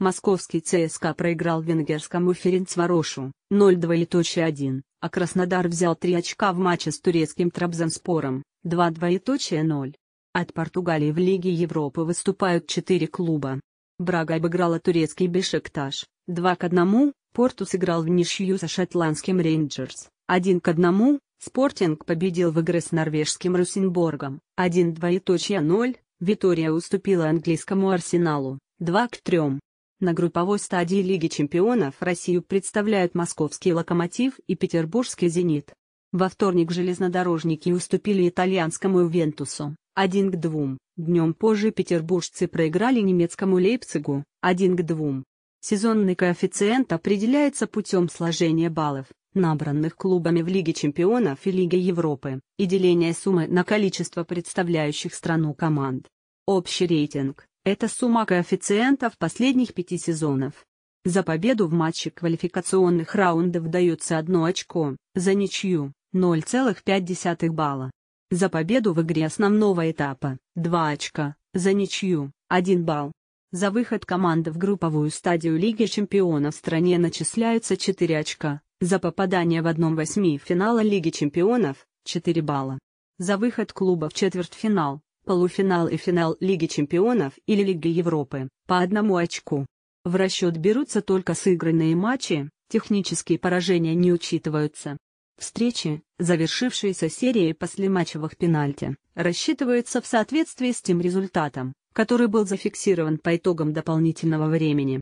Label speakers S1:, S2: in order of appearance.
S1: Московский ЦСКА проиграл венгерскому Ференцварошу 0-2.1, а Краснодар взял 3 очка в матче с турецким Трабзонспором 2-2.0. От Португалии в Лиге Европы выступают 4 клуба. Брага обыграла турецкий Бешикташ 2-1, Порту сыграл в ничью со шотландским Рейнджерс 1-1, Спортинг победил в игре с норвежским Русенборгом 1-2.0, Витория уступила английскому Арсеналу 2 к 3. На групповой стадии Лиги чемпионов Россию представляют московский «Локомотив» и петербургский «Зенит». Во вторник железнодорожники уступили итальянскому «Ювентусу» 1 к 2. Днем позже петербуржцы проиграли немецкому «Лейпцигу» 1 к 2. Сезонный коэффициент определяется путем сложения баллов, набранных клубами в Лиге чемпионов и Лиге Европы, и деления суммы на количество представляющих страну команд. Общий рейтинг это сумма коэффициентов последних пяти сезонов. За победу в матче квалификационных раундов дается одно очко, за ничью – 0,5 балла. За победу в игре основного этапа – 2 очка, за ничью – 1 балл. За выход команды в групповую стадию Лиги чемпионов в стране начисляются 4 очка, за попадание в 1-8 финала Лиги чемпионов – 4 балла. За выход клуба в четвертьфинал полуфинал и финал Лиги чемпионов или Лиги Европы, по одному очку. В расчет берутся только сыгранные матчи, технические поражения не учитываются. Встречи, завершившиеся серией послематчевых пенальти, рассчитываются в соответствии с тем результатом, который был зафиксирован по итогам дополнительного времени.